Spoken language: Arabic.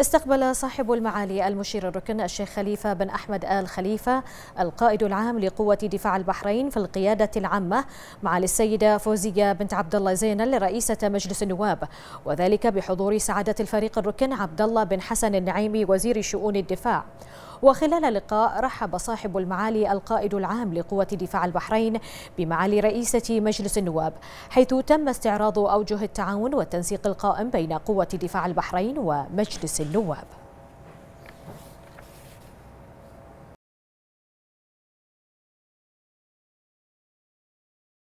استقبل صاحب المعالي المشير الركن الشيخ خليفة بن أحمد آل خليفة القائد العام لقوة دفاع البحرين في القيادة العامة معالي السيدة فوزية بنت عبد الله زينل رئيسة مجلس النواب وذلك بحضور سعادة الفريق الركن عبد الله بن حسن النعيمي وزير شؤون الدفاع وخلال اللقاء رحب صاحب المعالي القائد العام لقوة دفاع البحرين بمعالي رئيسة مجلس النواب حيث تم استعراض أوجه التعاون والتنسيق القائم بين قوة دفاع البحرين ومجلس النواب